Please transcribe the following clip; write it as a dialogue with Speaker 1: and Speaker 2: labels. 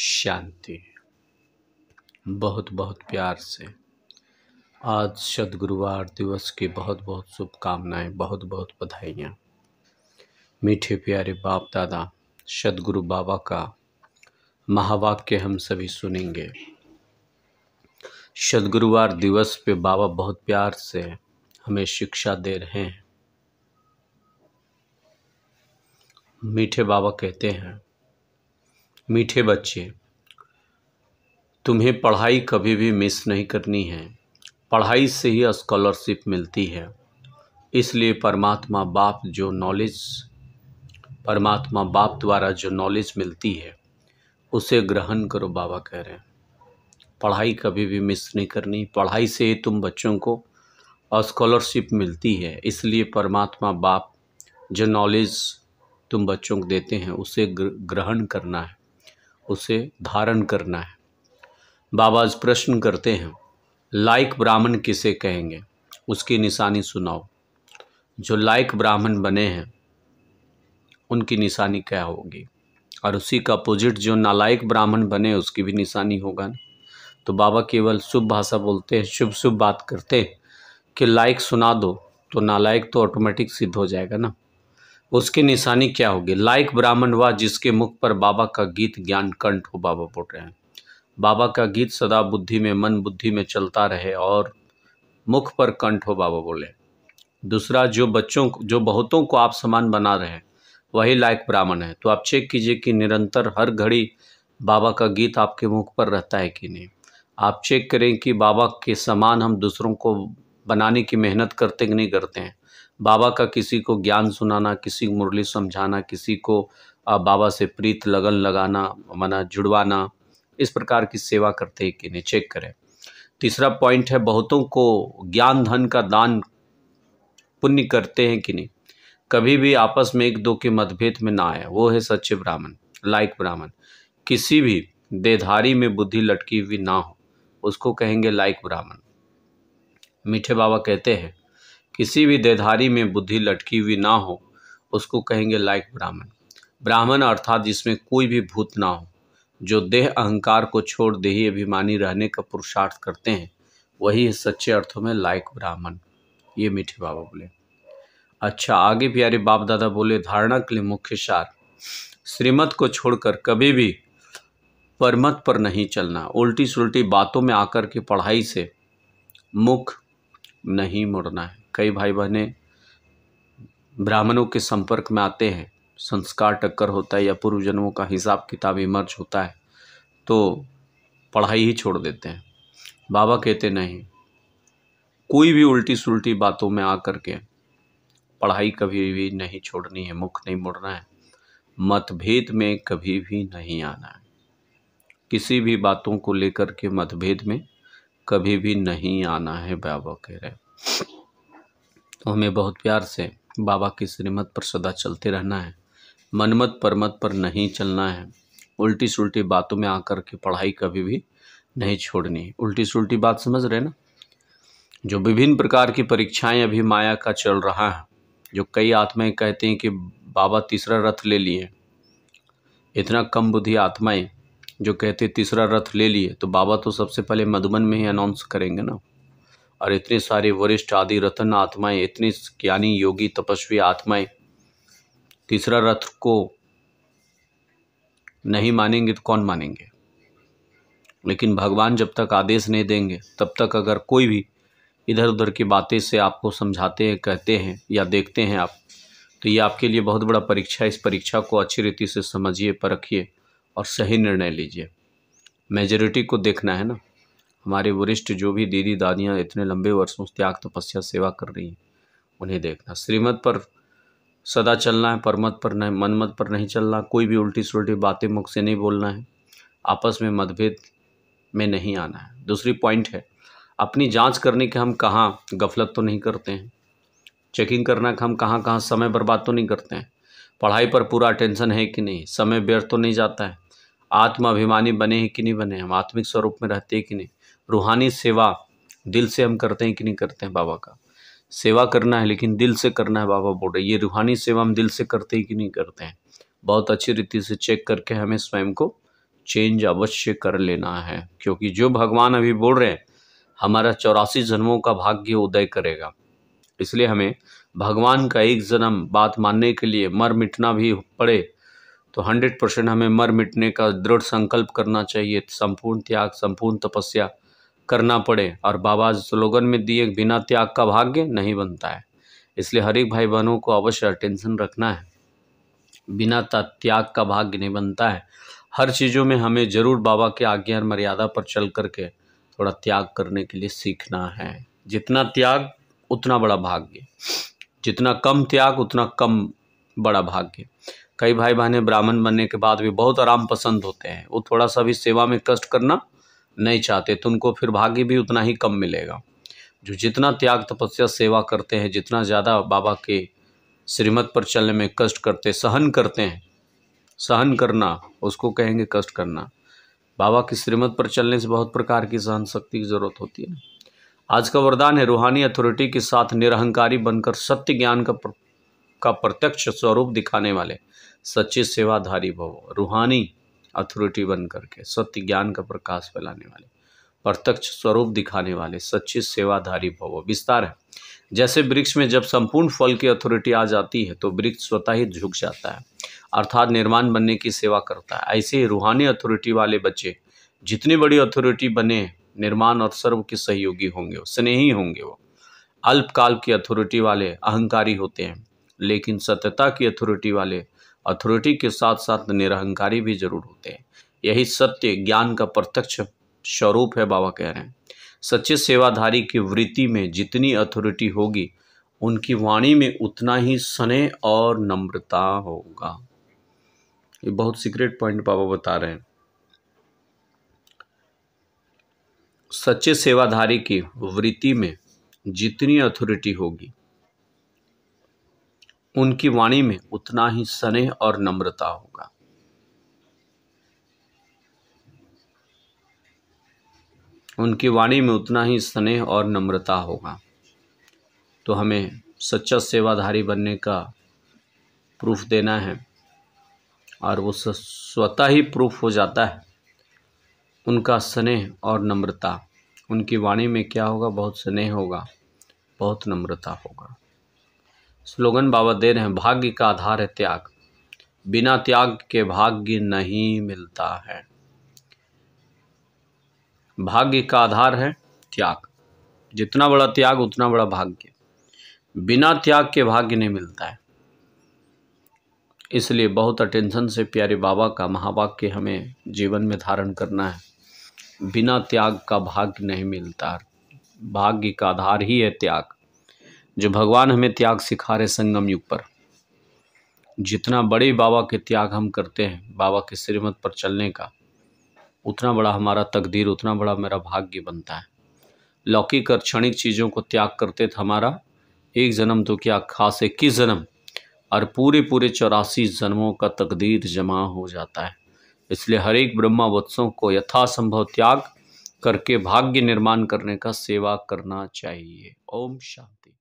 Speaker 1: शांति बहुत बहुत प्यार से आज गुरुवार दिवस की बहुत बहुत शुभकामनाएं बहुत बहुत बधाइयाँ मीठे प्यारे बाप दादा गुरु बाबा का महावाक्य हम सभी सुनेंगे सदगुरुवार दिवस पे बाबा बहुत प्यार से हमें शिक्षा दे रहे हैं मीठे बाबा कहते हैं मीठे बच्चे तुम्हें पढ़ाई कभी भी मिस नहीं करनी है पढ़ाई से ही स्कॉलरशिप मिलती है इसलिए परमात्मा बाप जो नॉलेज परमात्मा बाप द्वारा जो नॉलेज मिलती है उसे ग्रहण करो बाबा कह रहे हैं पढ़ाई कभी भी मिस नहीं करनी पढ़ाई से ही तुम बच्चों को स्कॉलरशिप मिलती है इसलिए परमात्मा बाप जो नॉलेज तुम बच्चों को देते हैं उसे ग्रहण करना है उसे धारण करना है बाबा प्रश्न करते हैं लायक ब्राह्मण किसे कहेंगे उसकी निशानी सुनाओ जो लायक ब्राह्मण बने हैं उनकी निशानी क्या होगी और उसी का अपोजिट जो नालायक ब्राह्मण बने उसकी भी निशानी होगा ना तो बाबा केवल शुभ भाषा बोलते हैं शुभ शुभ बात करते हैं कि लायक सुना दो तो नालायक तो ऑटोमेटिक सिद्ध हो जाएगा ना उसकी निशानी क्या होगी लाइक ब्राह्मण वह जिसके मुख पर बाबा का गीत ज्ञान कंठ हो बाबा बोल रहे हैं बाबा का गीत सदा बुद्धि में मन बुद्धि में चलता रहे और मुख पर कंठ हो बाबा बोले दूसरा जो बच्चों जो बहुतों को आप समान बना रहे हैं वही लायक ब्राह्मण है तो आप चेक कीजिए कि निरंतर हर घड़ी बाबा का गीत आपके मुख पर रहता है कि नहीं आप चेक करें कि बाबा के समान हम दूसरों को बनाने की मेहनत करते कि नहीं करते हैं बाबा का किसी को ज्ञान सुनाना किसी को मुरली समझाना किसी को बाबा से प्रीत लगन लगाना मना जुड़वाना इस प्रकार की सेवा करते हैं कि नहीं चेक करें तीसरा पॉइंट है बहुतों को ज्ञान धन का दान पुण्य करते हैं कि नहीं कभी भी आपस में एक दो के मतभेद में ना आए वो है सच्चे ब्राह्मण लाइक ब्राह्मण किसी भी देधारी में बुद्धि लटकी हुई ना हो उसको कहेंगे लाइक ब्राह्मण मीठे बाबा कहते हैं किसी भी देधारी में बुद्धि लटकी हुई ना हो उसको कहेंगे लाइक ब्राह्मण ब्राह्मण अर्थात जिसमें कोई भी भूत ना हो जो देह अहंकार को छोड़ देही अभिमानी रहने का पुरुषार्थ करते हैं वही है सच्चे अर्थों में लायक ब्राह्मण ये मीठे बाबा बोले अच्छा आगे प्यारे बाप दादा बोले धारणा के लिए मुख्य सार श्रीमत को छोड़कर कभी भी परमत पर नहीं चलना उल्टी सुलटी बातों में आकर के पढ़ाई से मुख नहीं मुड़ना है कई भाई बहने ब्राह्मणों के संपर्क में आते हैं संस्कार टक्कर होता है या पूर्व जन्मों का हिसाब किताब इमर्ज होता है तो पढ़ाई ही छोड़ देते हैं बाबा कहते नहीं कोई भी उल्टी सुलटी बातों में आ कर के पढ़ाई कभी भी नहीं छोड़नी है मुख नहीं मुड़ना है मतभेद में कभी भी नहीं आना है किसी भी बातों को लेकर के मतभेद में कभी भी नहीं आना है बाबा कह रहे हैं तो हमें बहुत प्यार से बाबा की श्रीमत पर सदा चलते रहना है मनमत परमत पर नहीं चलना है उल्टी सुलटी बातों में आकर के पढ़ाई कभी भी नहीं छोड़नी उल्टी सुलटी बात समझ रहे ना जो विभिन्न प्रकार की परीक्षाएं अभी माया का चल रहा है जो कई आत्माएं कहते हैं कि बाबा तीसरा रथ ले लिए इतना कम बुद्धि आत्माएं जो कहते तीसरा रथ ले लिए तो बाबा तो सबसे पहले मधुबन में ही अनाउंस करेंगे ना और इतने सारे वरिष्ठ आदि रतन आत्माएं इतनी ज्ञानी योगी तपस्वी आत्माएं तीसरा रथ को नहीं मानेंगे तो कौन मानेंगे लेकिन भगवान जब तक आदेश नहीं देंगे तब तक अगर कोई भी इधर उधर की बातें से आपको समझाते हैं कहते हैं या देखते हैं आप तो ये आपके लिए बहुत बड़ा परीक्षा है इस परीक्षा को अच्छी रीति से समझिए परखिए और सही निर्णय लीजिए मेजोरिटी को देखना है ना हमारे वरिष्ठ जो भी दीदी दादियाँ इतने लंबे वर्षों से त्याग तपस्या सेवा कर रही हैं उन्हें देखना श्रीमत पर सदा चलना है परमत पर नहीं मनमत पर नहीं चलना कोई भी उल्टी सुलटी बातें मुख से नहीं बोलना है आपस में मतभेद में नहीं आना है दूसरी पॉइंट है अपनी जांच करने के हम कहाँ गफलत तो नहीं करते हैं चेकिंग करना कि हम कहाँ कहाँ समय बर्बाद तो नहीं करते हैं पढ़ाई पर पूरा टेंशन है कि नहीं समय व्यर्थ तो नहीं जाता है आत्माभिमानी बने हैं कि नहीं बने हम आत्मिक स्वरूप में रहते हैं कि नहीं रूहानी सेवा दिल से हम करते हैं कि नहीं करते हैं बाबा का सेवा करना है लेकिन दिल से करना है बाबा बोल रहे ये रूहानी सेवा हम दिल से करते हैं कि नहीं करते हैं बहुत अच्छी रीति से चेक करके हमें स्वयं को चेंज अवश्य कर लेना है क्योंकि जो भगवान अभी बोल रहे हैं हमारा चौरासी जन्मों का भाग्य उदय करेगा इसलिए हमें भगवान का एक जन्म बात मानने के लिए मर मिटना भी पड़े तो हंड्रेड परसेंट हमें मर मिटने का दृढ़ संकल्प करना चाहिए संपूर्ण त्याग संपूर्ण तपस्या करना पड़े और बाबा स्लोगन में दिए बिना त्याग का भाग्य नहीं बनता है इसलिए हर एक भाई बहनों को अवश्य अटेंशन रखना है बिना त्याग का भाग्य नहीं बनता है हर चीज़ों में हमें ज़रूर बाबा के आज्ञा और मर्यादा पर चल करके थोड़ा त्याग करने के लिए सीखना है जितना त्याग उतना बड़ा भाग्य जितना कम त्याग उतना कम बड़ा भाग्य कई भाई बहनें ब्राह्मण बनने के बाद भी बहुत आराम पसंद होते हैं वो थोड़ा सा भी सेवा में कष्ट करना नहीं चाहते तो उनको फिर भाग्य भी उतना ही कम मिलेगा जो जितना त्याग तपस्या सेवा करते हैं जितना ज़्यादा बाबा के श्रीमत पर चलने में कष्ट करते सहन करते हैं सहन करना उसको कहेंगे कष्ट करना बाबा की श्रीमत पर चलने से बहुत प्रकार की सहन शक्ति की ज़रूरत होती है आज का वरदान है रूहानी अथॉरिटी के साथ निरहंकारी बनकर सत्य ज्ञान का प्र, का प्रत्यक्ष स्वरूप दिखाने वाले सच्चे सेवाधारी भव रूहानी अथॉरिटी बन करके सत्य ज्ञान का प्रकाश फैलाने वाले प्रत्यक्ष स्वरूप दिखाने वाले सच्ची सेवाधारी भव विस्तार है जैसे वृक्ष में जब संपूर्ण फल की अथॉरिटी आ जाती है तो वृक्ष स्वतः ही झुक जाता है अर्थात निर्माण बनने की सेवा करता है ऐसे ही रूहानी अथॉरिटी वाले बच्चे जितनी बड़ी अथॉरिटी बने निर्माण और सर्व के सहयोगी होंगे स्नेही होंगे वो अल्पकाल की अथॉरिटी वाले अहंकारी होते हैं लेकिन सत्यता की अथॉरिटी वाले अथॉरिटी के साथ साथ निरहंकारी भी जरूर होते हैं यही सत्य ज्ञान का प्रत्यक्ष स्वरूप है बाबा कह रहे हैं सच्चे सेवाधारी की वृत्ति में जितनी अथॉरिटी होगी उनकी वाणी में उतना ही स्नेह और नम्रता होगा ये बहुत सीक्रेट पॉइंट बाबा बता रहे हैं सच्चे सेवाधारी की वृत्ति में जितनी अथॉरिटी होगी उनकी वाणी में उतना ही स्नेह और नम्रता होगा उनकी वाणी में उतना ही स्नेह और नम्रता होगा तो हमें सच्चा सेवाधारी बनने का प्रूफ देना है और वो स्वतः ही प्रूफ हो जाता है उनका स्नेह और नम्रता उनकी वाणी में क्या होगा बहुत स्नेह होगा बहुत नम्रता होगा स्लोगन बाबा दे रहे हैं भाग्य का आधार है त्याग बिना त्याग के भाग्य नहीं मिलता है भाग्य का आधार है त्याग जितना बड़ा त्याग उतना बड़ा भाग्य बिना त्याग के भाग्य नहीं मिलता है इसलिए बहुत अटेंशन से प्यारे बाबा का महावाक्य हमें जीवन में धारण करना है बिना त्याग का भाग्य नहीं मिलता भाग्य का आधार ही है त्याग जो भगवान हमें त्याग सिखा रहे संगम युग पर जितना बड़े बाबा के त्याग हम करते हैं बाबा के श्रीमत पर चलने का उतना बड़ा हमारा तकदीर उतना बड़ा मेरा भाग्य बनता है लौकिक और क्षणिक चीज़ों को त्याग करते थे तो हमारा एक जन्म तो क्या खास इक्कीस जन्म और पूरे पूरे चौरासी जन्मों का तकदीर जमा हो जाता है इसलिए हर एक ब्रह्मा वत्सों को यथासंभव त्याग करके भाग्य निर्माण करने का सेवा करना चाहिए ओम शांति